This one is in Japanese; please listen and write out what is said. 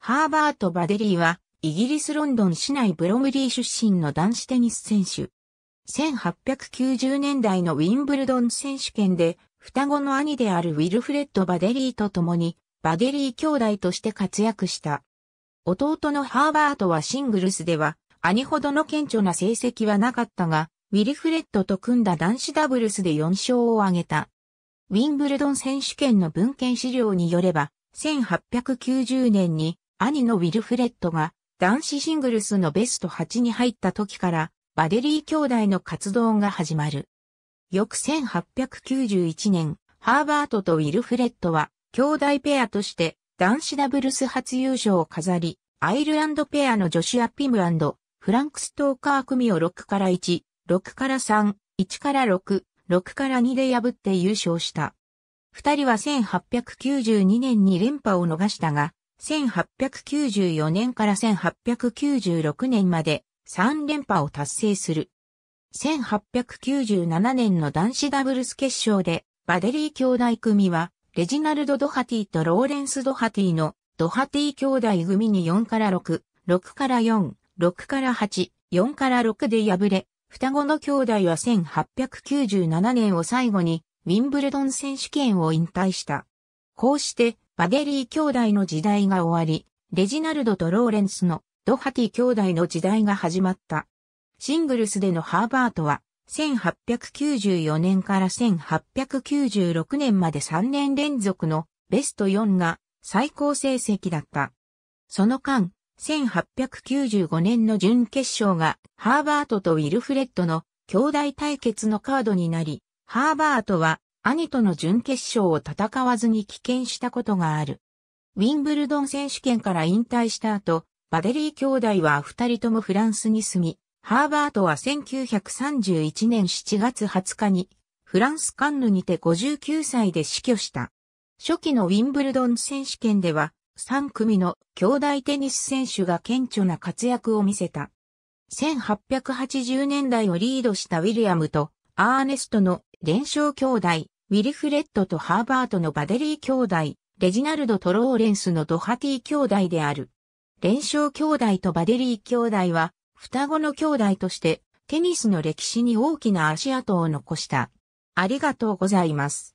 ハーバート・バデリーは、イギリス・ロンドン市内ブロムリー出身の男子テニス選手。1890年代のウィンブルドン選手権で、双子の兄であるウィルフレッド・バデリーと共に、バデリー兄弟として活躍した。弟のハーバートはシングルスでは、兄ほどの顕著な成績はなかったが、ウィルフレッドと組んだ男子ダブルスで4勝を挙げた。ウィンブルドン選手権の文献資料によれば、1890年に兄のウィルフレッドが男子シングルスのベスト8に入った時からバデリー兄弟の活動が始まる。翌1891年、ハーバートとウィルフレッドは兄弟ペアとして男子ダブルス初優勝を飾り、アイルランドペアのジョシュア・ピムフランク・ストーカー組を6から1、6から3、1から6、6から2で破って優勝した。二人は1892年に連覇を逃したが、1894年から1896年まで3連覇を達成する。1897年の男子ダブルス決勝で、バデリー兄弟組は、レジナルド・ドハティとローレンス・ドハティの、ドハティ兄弟組に4から6、6から4、6から8、4から6で敗れ、双子の兄弟は1897年を最後に、ウィンブルドン選手権を引退した。こうして、バゲリー兄弟の時代が終わり、レジナルドとローレンスのドハティ兄弟の時代が始まった。シングルスでのハーバートは、1894年から1896年まで3年連続のベスト4が最高成績だった。その間、1895年の準決勝がハーバートとウィルフレッドの兄弟対決のカードになり、ハーバートは兄との準決勝を戦わずに棄権したことがある。ウィンブルドン選手権から引退した後、バデリー兄弟は二人ともフランスに住み、ハーバートは1931年7月20日に、フランスカンヌにて59歳で死去した。初期のウィンブルドン選手権では、3組の兄弟テニス選手が顕著な活躍を見せた。1880年代をリードしたウィリアムとアーネストの連勝兄弟、ウィルフレッドとハーバートのバデリー兄弟、レジナルドとローレンスのドハティ兄弟である。連勝兄弟とバデリー兄弟は、双子の兄弟として、テニスの歴史に大きな足跡を残した。ありがとうございます。